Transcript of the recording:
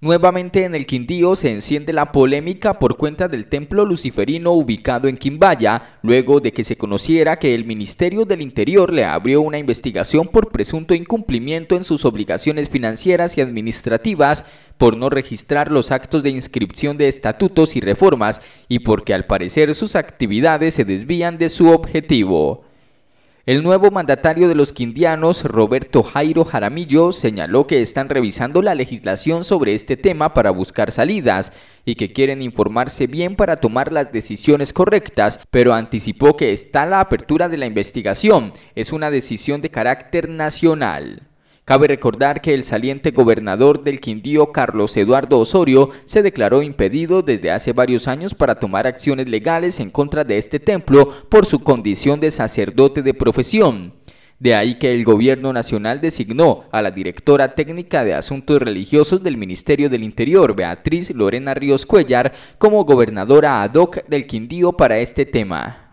Nuevamente en el Quindío se enciende la polémica por cuenta del templo luciferino ubicado en Quimbaya, luego de que se conociera que el Ministerio del Interior le abrió una investigación por presunto incumplimiento en sus obligaciones financieras y administrativas por no registrar los actos de inscripción de estatutos y reformas y porque al parecer sus actividades se desvían de su objetivo. El nuevo mandatario de los quindianos, Roberto Jairo Jaramillo, señaló que están revisando la legislación sobre este tema para buscar salidas y que quieren informarse bien para tomar las decisiones correctas, pero anticipó que está la apertura de la investigación. Es una decisión de carácter nacional. Cabe recordar que el saliente gobernador del Quindío, Carlos Eduardo Osorio, se declaró impedido desde hace varios años para tomar acciones legales en contra de este templo por su condición de sacerdote de profesión. De ahí que el gobierno nacional designó a la directora técnica de asuntos religiosos del Ministerio del Interior, Beatriz Lorena Ríos Cuellar, como gobernadora ad hoc del Quindío para este tema.